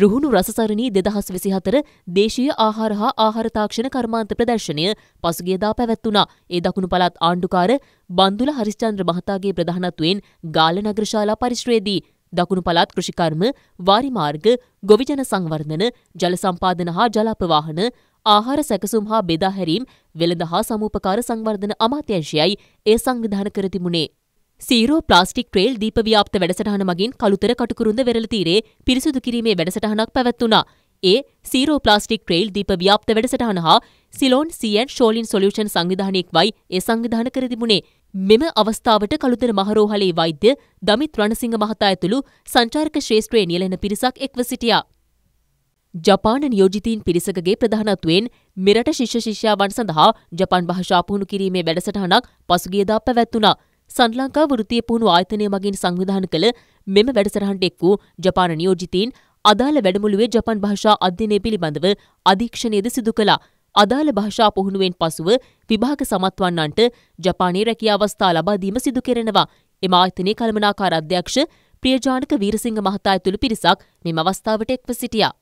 රුහුණු රසසරණී දෙදහස් විසිහතර දේශීය ආහාර හා ආහාර තාක්ෂණ කර්මාන්ත ප්‍රදර්ශනය පසුගියදා පැවැත්වුණා. ඒ දකුණු පළාත් ආණ්ඩුකාර බන්දුල හරිස්චන්ද්‍ර මහතාගේ ප්‍රධානත්වයෙන් ගාල නගරශාලා පරිශ්‍රයේදී දකුණු පළාත් කෘෂිකර්ම, වාරිමාර්ග, ගොවිජන සංවර්ධන, ජල සම්පාදන හා ජලපවාහන, ආහාර සැකසුම් හා බෙදා හැරීම්, වෙළඳ හා සමූපකාර සංවර්ධන අමාත්‍යංශයයි ඒ සංවිධාන කර තිබුණේ. සීරෝ ප්ලාස්ටික් ට්‍රේල් දීප ව්‍යාප්ත වැඩසටහන මගින් කළුතර කටුකුරුන්ද වෙරළ තීරේ පිරිසුදු කිරීමේ වැඩසටහනක් පැවැත්වුණා. ඒ සීරෝ ප්ලාස්ටික් ට්‍රේල් දීප ව්‍යාප්ත වැඩසටහන හා සිලෝන් සීඇන් ෂෝලින් සොලියුෂන් සංවිධානයෙක් වයි ඒ සංවිධාන කර තිබුණේ. මෙම අවස්ථාවට කළුතර මහරෝහලේ වෛද්‍ය දමිත් රණසිංහ මහතා ඇතුළු සංචාරක ශ්‍රේෂ්ත්‍රයේ නියැලෙන පිරිසක් එක්ව සිටියා. ජපාන නියෝජිතීන් පිරිසකගේ ප්‍රධානත්වයෙන් මෙරට ශිෂ්‍ය ශිෂ්‍යාවන් සඳහා ජපන් භාෂා පුහුණු කිරීමේ වැඩසටහනක් පසුගියදා පැවැත්වුණා. සංලංකා වෘතිය පුහුණු ආයතනය මගින් සංවිධාන කළ මෙම වැඩසටහනට එක් වූ ජපාන නියෝජිතීන් අදාළ වැඩමුළුවේ ජපන් භාෂා අධ්‍යයනය පිළිබඳව අධීක්ෂණයද සිදු කළා. අදාළ භාෂා පුහුණුවෙන් පසුව විභාග සමත්වන්නන්ට ජපානයේ රැකියා අවස්ථා ලබා දීම සිදු කෙරෙනවා. එම ආයතනයේ කළමනාකාර අධ්‍යක්ෂ ප්‍රියජානක වීරසිංහ මහතා ඇතුළු පිරිසක් මෙම අවස්ථාවට එක්ව සිටියා.